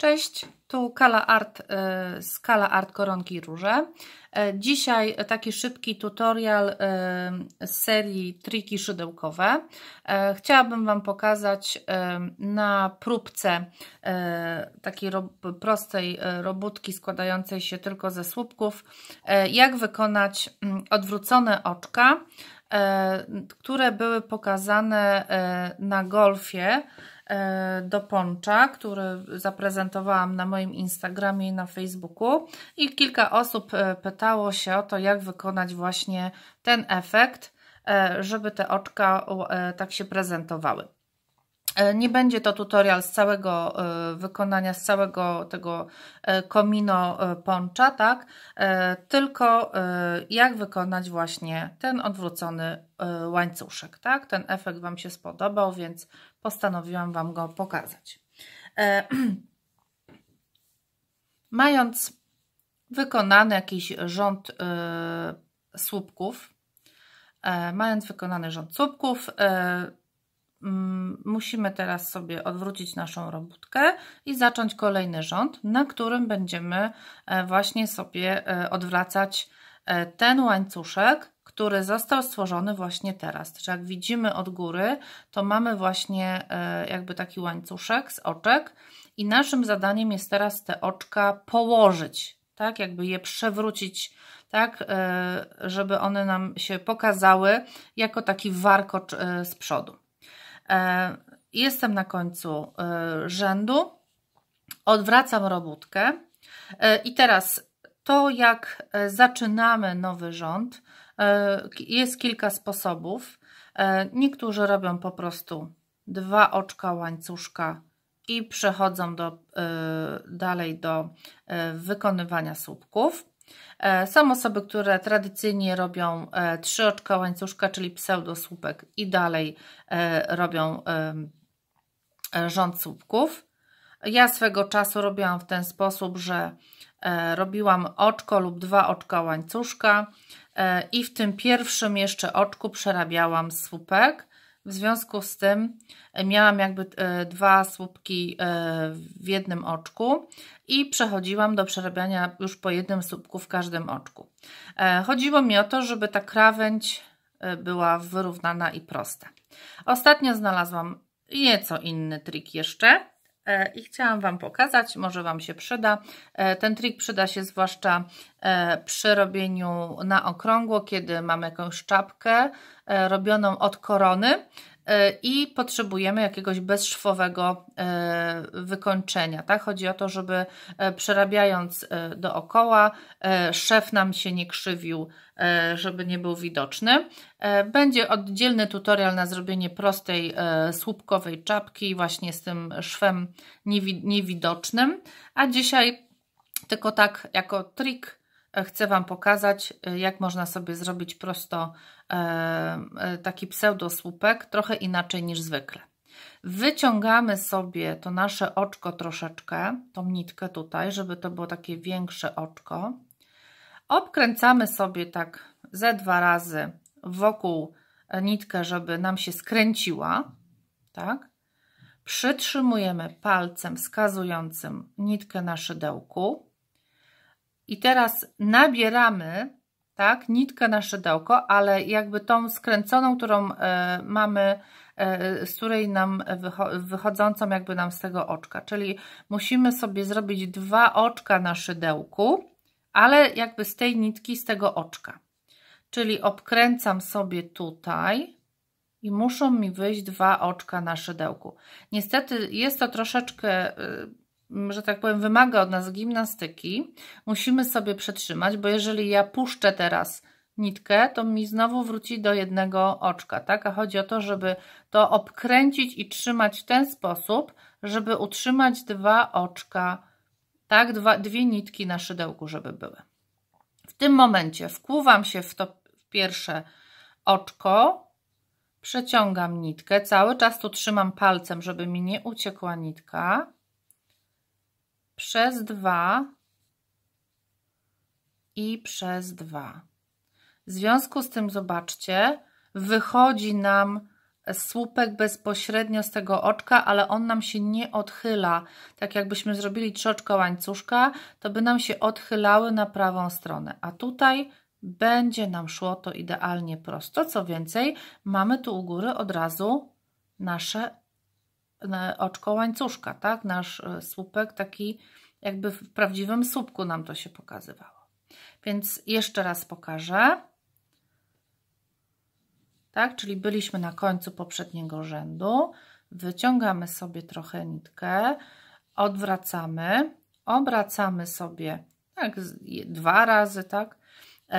Cześć, tu Kala Art y, z Art Koronki Róże. E, dzisiaj taki szybki tutorial y, z serii Triki Szydełkowe. E, chciałabym Wam pokazać y, na próbce takiej prostej robótki składającej się tylko ze słupków, jak wykonać mm, odwrócone oczka, które były pokazane na golfie E, do poncza, który zaprezentowałam na moim Instagramie i na Facebooku i kilka osób e, pytało się o to, jak wykonać właśnie ten efekt, e, żeby te oczka tak się prezentowały. E, nie będzie to tutorial z całego e, wykonania, z całego tego e, komino poncza, tak? Tylko jak wykonać właśnie ten odwrócony łańcuszek, tak? Ten efekt Wam się spodobał, więc postanowiłam Wam go pokazać. Mając wykonany jakiś rząd słupków, mając wykonany rząd słupków, Mm, musimy teraz sobie odwrócić naszą robótkę i zacząć kolejny rząd, na którym będziemy e, właśnie sobie e, odwracać e, ten łańcuszek, który został stworzony właśnie teraz. Czyli jak widzimy od góry, to mamy właśnie jakby taki łańcuszek z oczek i naszym zadaniem jest teraz te oczka położyć, tak jakby je przewrócić tak, żeby one nam się pokazały jako taki warkocz z przodu. E, jestem na końcu e, rzędu, odwracam robótkę e, i teraz to, jak zaczynamy nowy rząd, jest kilka sposobów. Niektórzy robią po prostu dwa oczka łańcuszka i przechodzą do, dalej do wykonywania słupków. E, są osoby, które tradycyjnie robią e, trzy oczka łańcuszka, czyli pseudosłupek i dalej e, robią rząd słupków. Ja swego czasu robiłam w ten sposób, że robiłam oczko lub dwa oczka łańcuszka i w tym pierwszym jeszcze oczku przerabiałam słupek w związku z tym e, miałam jakby e, dwa słupki e, w jednym oczku i przechodziłam do przerabiania już po jednym słupku w każdym oczku. Chodziło mi o to, żeby ta krawędź była wyrównana i prosta. Ostatnio znalazłam nieco inny trik jeszcze. E, i chciałam Wam pokazać, może Wam się przyda. E, ten trik przyda się zwłaszcza e, przy robieniu na okrągło, kiedy mamy jakąś czapkę robioną od korony E, i potrzebujemy jakiegoś bezszwowego e, wykończenia. Tak? Chodzi o to, żeby e, przerabiając dookoła, szef nam się nie krzywił, żeby nie był widoczny. Będzie oddzielny tutorial na zrobienie prostej słupkowej czapki właśnie z tym szwem niewidocznym, a dzisiaj tylko tak jako trik E, chcę Wam pokazać, e, jak można sobie zrobić prosto e, taki pseudosłupek, trochę inaczej niż zwykle. Wyciągamy sobie to nasze oczko troszeczkę, tą nitkę tutaj, żeby to było takie większe oczko. Obkręcamy sobie tak ze dwa razy wokół nitkę, żeby nam się skręciła, tak? Przytrzymujemy palcem wskazującym nitkę na szydełku i teraz nabieramy tak, nitkę na szydełko, ale jakby tą skręconą, którą e, mamy, e, z której nam wycho wychodzącą jakby nam z tego oczka, czyli musimy sobie zrobić dwa oczka na szydełku, ale jakby z tej nitki, z tego oczka. Czyli obkręcam sobie tutaj i muszą mi wyjść dwa oczka na szydełku. Niestety jest to troszeczkę e, że tak powiem, wymaga od nas gimnastyki, musimy sobie przetrzymać, bo jeżeli ja puszczę teraz nitkę, to mi znowu wróci do jednego oczka, tak? A chodzi o to, żeby to obkręcić i trzymać w ten sposób, żeby utrzymać dwa oczka, tak? Dwa, dwie nitki na szydełku, żeby były. W tym momencie wkłuwam się w to pierwsze oczko, przeciągam nitkę, cały czas tu trzymam palcem, żeby mi nie uciekła nitka, przez 2 i przez 2. W związku z tym, zobaczcie, wychodzi nam słupek bezpośrednio z tego oczka, ale on nam się nie odchyla. Tak jakbyśmy zrobili trzy oczka łańcuszka, to by nam się odchylały na prawą stronę. A tutaj będzie nam szło to idealnie prosto. Co więcej, mamy tu u góry od razu nasze oczko łańcuszka, tak? Nasz e, słupek taki jakby w prawdziwym słupku nam to się pokazywało. Więc jeszcze raz pokażę. Tak, czyli byliśmy na końcu poprzedniego rzędu. Wyciągamy sobie trochę nitkę, odwracamy, obracamy sobie tak, dwa razy, tak, e,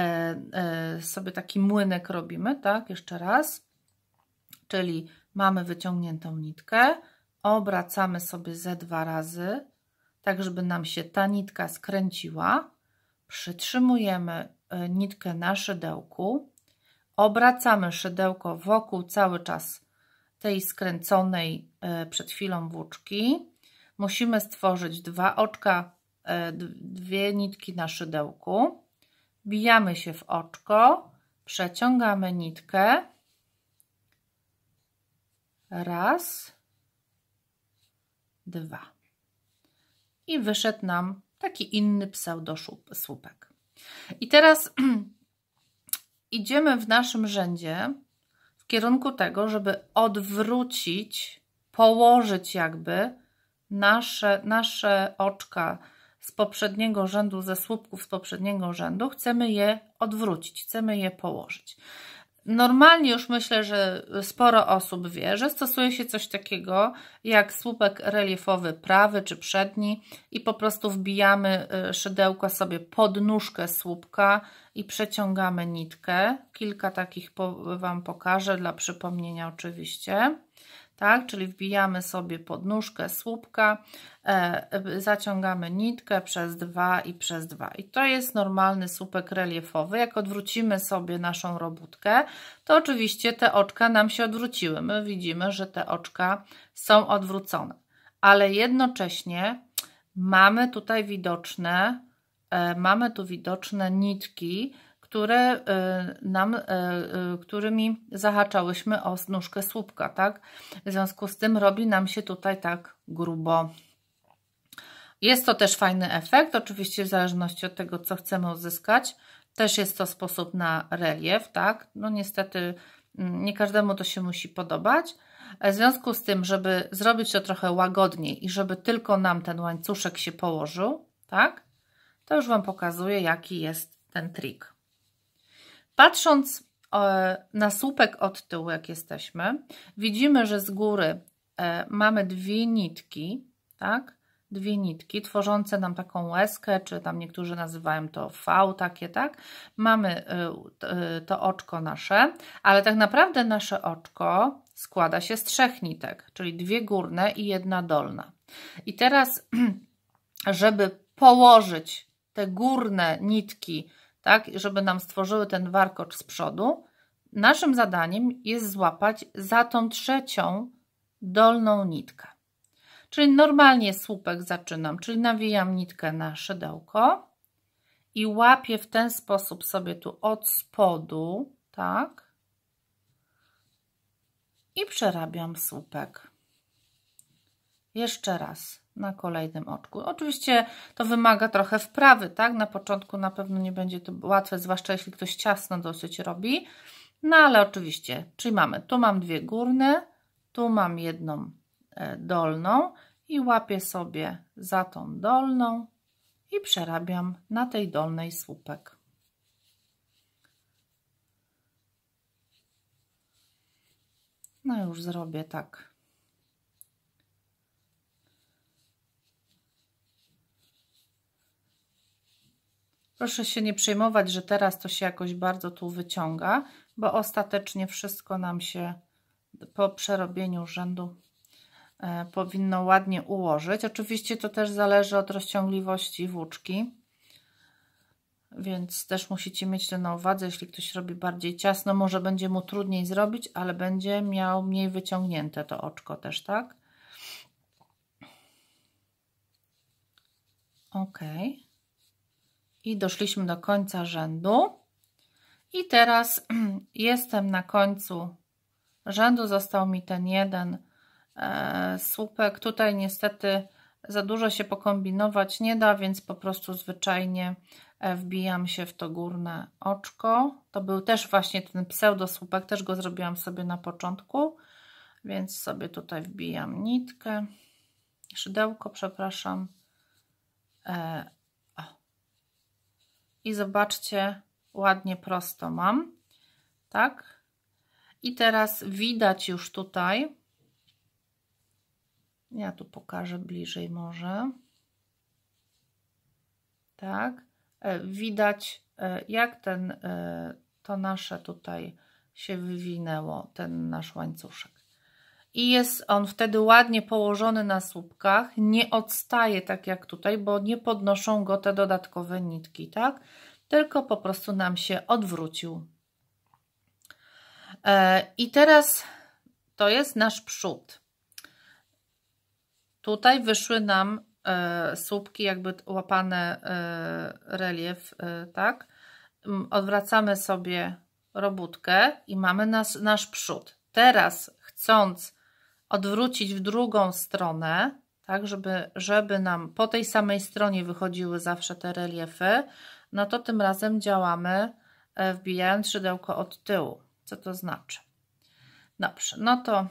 e, sobie taki młynek robimy, tak, jeszcze raz, czyli mamy wyciągniętą nitkę, obracamy sobie ze dwa razy, tak żeby nam się ta nitka skręciła, przytrzymujemy e, nitkę na szydełku, obracamy szydełko wokół cały czas tej skręconej e, przed chwilą włóczki. Musimy stworzyć dwa oczka, e, dwie nitki na szydełku, bijamy się w oczko, przeciągamy nitkę, raz, 2. I wyszedł nam taki inny pseudosłupek. I teraz idziemy w naszym rzędzie w kierunku tego, żeby odwrócić, położyć jakby nasze, nasze oczka z poprzedniego rzędu, ze słupków z poprzedniego rzędu, chcemy je odwrócić, chcemy je położyć. Normalnie już myślę, że sporo osób wie, że stosuje się coś takiego jak słupek reliefowy prawy czy przedni i po prostu wbijamy y, szydełko sobie pod nóżkę słupka i przeciągamy nitkę. Kilka takich Wam pokażę dla przypomnienia oczywiście tak? Czyli wbijamy sobie podnóżkę słupka, e, e, zaciągamy nitkę przez dwa i przez dwa. I to jest normalny słupek reliefowy. Jak odwrócimy sobie naszą robótkę, to oczywiście te oczka nam się odwróciły. My widzimy, że te oczka są odwrócone. Ale jednocześnie mamy tutaj widoczne, e, mamy tu widoczne nitki, które y, nam, y, y, którymi zahaczałyśmy o nóżkę słupka, tak? W związku z tym robi nam się tutaj tak grubo. Jest to też fajny efekt, oczywiście w zależności od tego, co chcemy uzyskać. Też jest to sposób na relief, tak? No niestety mm, nie każdemu to się musi podobać. W związku z tym, żeby zrobić to trochę łagodniej i żeby tylko nam ten łańcuszek się położył, tak? To już Wam pokazuję, jaki jest ten trik. Patrząc e, na słupek od tyłu, jak jesteśmy, widzimy, że z góry e, mamy dwie nitki, tak? Dwie nitki tworzące nam taką łezkę, czy tam niektórzy nazywają to V, takie, tak? Mamy e, to oczko nasze, ale tak naprawdę nasze oczko składa się z trzech nitek, czyli dwie górne i jedna dolna. I teraz, żeby położyć te górne nitki tak, żeby nam stworzyły ten warkocz z przodu, naszym zadaniem jest złapać za tą trzecią dolną nitkę. Czyli normalnie słupek zaczynam, czyli nawijam nitkę na szydełko i łapię w ten sposób sobie tu od spodu, tak, i przerabiam słupek. Jeszcze raz na kolejnym oczku. Oczywiście to wymaga trochę wprawy, tak? Na początku na pewno nie będzie to łatwe, zwłaszcza jeśli ktoś ciasno dosyć robi. No ale oczywiście, czyli mamy, tu mam dwie górne, tu mam jedną e, dolną i łapię sobie za tą dolną i przerabiam na tej dolnej słupek. No już zrobię tak Proszę się nie przejmować, że teraz to się jakoś bardzo tu wyciąga, bo ostatecznie wszystko nam się po przerobieniu rzędu e, powinno ładnie ułożyć. Oczywiście to też zależy od rozciągliwości włóczki, więc też musicie mieć to na uwadze. Jeśli ktoś robi bardziej ciasno, może będzie mu trudniej zrobić, ale będzie miał mniej wyciągnięte to oczko też, tak? Okej. Okay i doszliśmy do końca rzędu. I teraz jestem na końcu rzędu, został mi ten jeden e, słupek. Tutaj niestety za dużo się pokombinować nie da, więc po prostu zwyczajnie e, wbijam się w to górne oczko. To był też właśnie ten pseudosłupek, też go zrobiłam sobie na początku, więc sobie tutaj wbijam nitkę, szydełko, przepraszam, e, i zobaczcie, ładnie prosto mam, tak? I teraz widać już tutaj, ja tu pokażę bliżej może, tak? E, widać e, jak ten, e, to nasze tutaj się wywinęło, ten nasz łańcuszek i jest on wtedy ładnie położony na słupkach, nie odstaje tak jak tutaj, bo nie podnoszą go te dodatkowe nitki, tak? Tylko po prostu nam się odwrócił. E, I teraz to jest nasz przód. Tutaj wyszły nam e, słupki, jakby łapane e, relief, tak? Odwracamy sobie robótkę i mamy nasz, nasz przód. Teraz chcąc odwrócić w drugą stronę, tak, żeby, żeby nam po tej samej stronie wychodziły zawsze te reliefy, no to tym razem działamy e, wbijając szydełko od tyłu. Co to znaczy? Dobrze, no to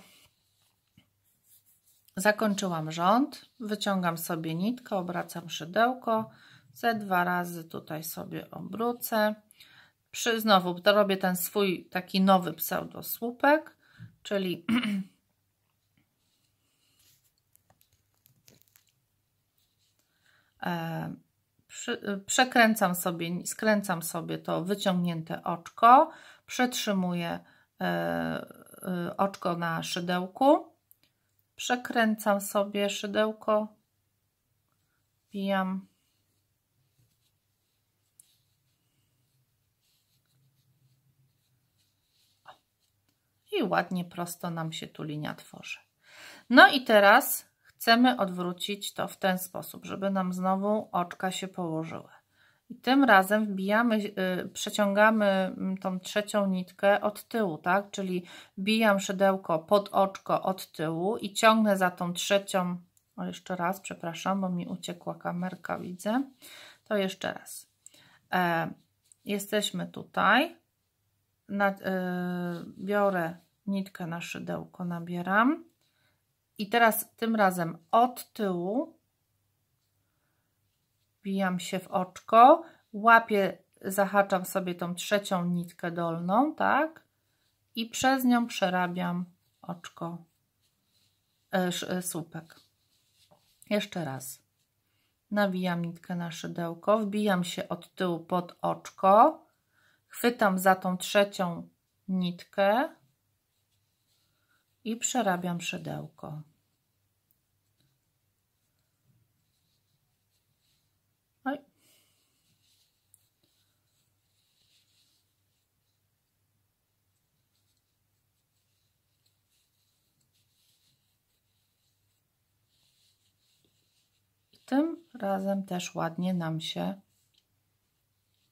zakończyłam rząd, wyciągam sobie nitkę, obracam szydełko, ze dwa razy tutaj sobie obrócę. Przy, znowu robię ten swój taki nowy pseudosłupek, czyli E, e, przekręcam sobie, skręcam sobie to wyciągnięte oczko, przetrzymuję e, oczko na szydełku, przekręcam sobie szydełko, pijam. I ładnie prosto nam się tu linia tworzy. No i teraz Chcemy odwrócić to w ten sposób, żeby nam znowu oczka się położyły. I tym razem wbijamy, yy, przeciągamy mm, tą trzecią nitkę od tyłu, tak? Czyli bijam szydełko pod oczko od tyłu i ciągnę za tą trzecią, o jeszcze raz, przepraszam, bo mi uciekła kamerka, widzę. To jeszcze raz. E, jesteśmy tutaj. Na, yy, biorę nitkę na szydełko, nabieram i teraz tym razem od tyłu wbijam się w oczko, łapię, zahaczam sobie tą trzecią nitkę dolną, tak? I przez nią przerabiam oczko, e, e słupek. Jeszcze raz. Nawijam nitkę na szydełko, wbijam się od tyłu pod oczko, chwytam za tą trzecią nitkę i przerabiam szydełko. Tym razem też ładnie nam się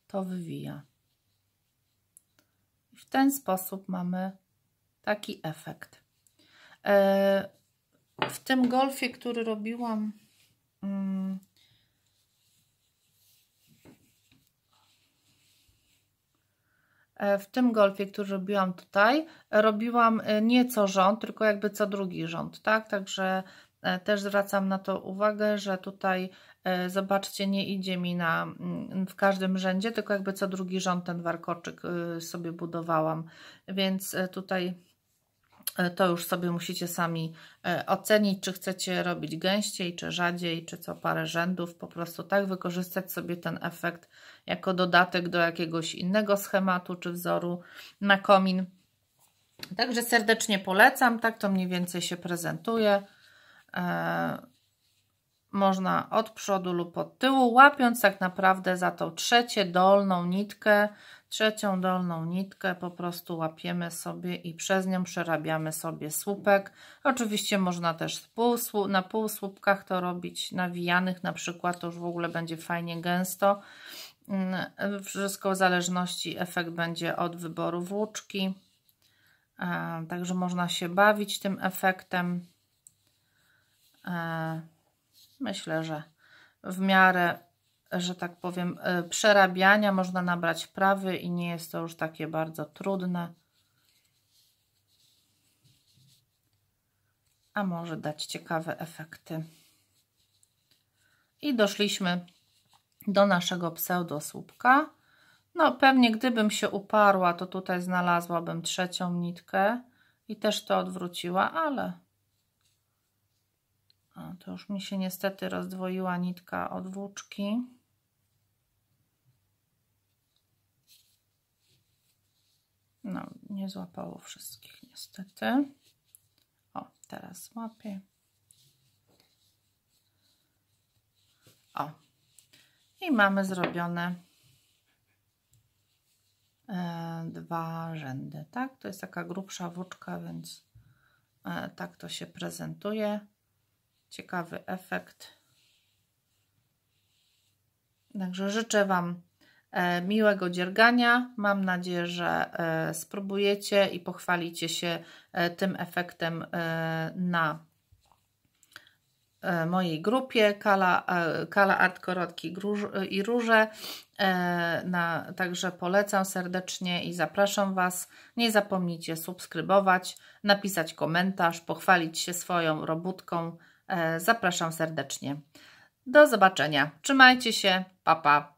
to wywija. I w ten sposób mamy taki efekt. E, w tym golfie, który robiłam mm, e, w tym golfie, który robiłam tutaj, robiłam e, nie co rząd, tylko jakby co drugi rząd, tak? Także E, też zwracam na to uwagę, że tutaj e, zobaczcie, nie idzie mi na, mm, w każdym rzędzie, tylko jakby co drugi rząd ten warkoczyk y, sobie budowałam, więc e, tutaj to już sobie musicie sami ocenić, czy chcecie robić gęściej, czy rzadziej, czy co parę rzędów, po prostu tak wykorzystać sobie ten efekt jako dodatek do jakiegoś innego schematu czy wzoru na komin. Także serdecznie polecam, tak to mniej więcej się prezentuje. E, można od przodu lub od tyłu, łapiąc tak naprawdę za tą trzecią dolną nitkę, trzecią dolną nitkę po prostu łapiemy sobie i przez nią przerabiamy sobie słupek. Oczywiście można też pół, na półsłupkach to robić, nawijanych na przykład, to już w ogóle będzie fajnie gęsto. Mm, wszystko w zależności, efekt będzie od wyboru włóczki, e, także można się bawić tym efektem. E, myślę, że w miarę, że tak powiem, e, przerabiania można nabrać prawy i nie jest to już takie bardzo trudne. A może dać ciekawe efekty. I doszliśmy do naszego pseudosłupka. No pewnie gdybym się uparła, to tutaj znalazłabym trzecią nitkę i też to odwróciła, ale to już mi się niestety rozdwoiła nitka od włóczki. No, nie złapało wszystkich niestety. O, teraz łapię. O. I mamy zrobione e, dwa rzędy, tak? To jest taka grubsza włóczka, więc e, tak to się prezentuje ciekawy efekt. Także życzę Wam e, miłego dziergania. Mam nadzieję, że e, spróbujecie i pochwalicie się e, tym efektem na mojej grupie Kala, Kala Art korotki i Róże. Na, także polecam serdecznie i zapraszam Was. Nie zapomnijcie subskrybować, napisać komentarz, pochwalić się swoją robótką. E, zapraszam serdecznie. Do zobaczenia. Trzymajcie się. Pa, pa.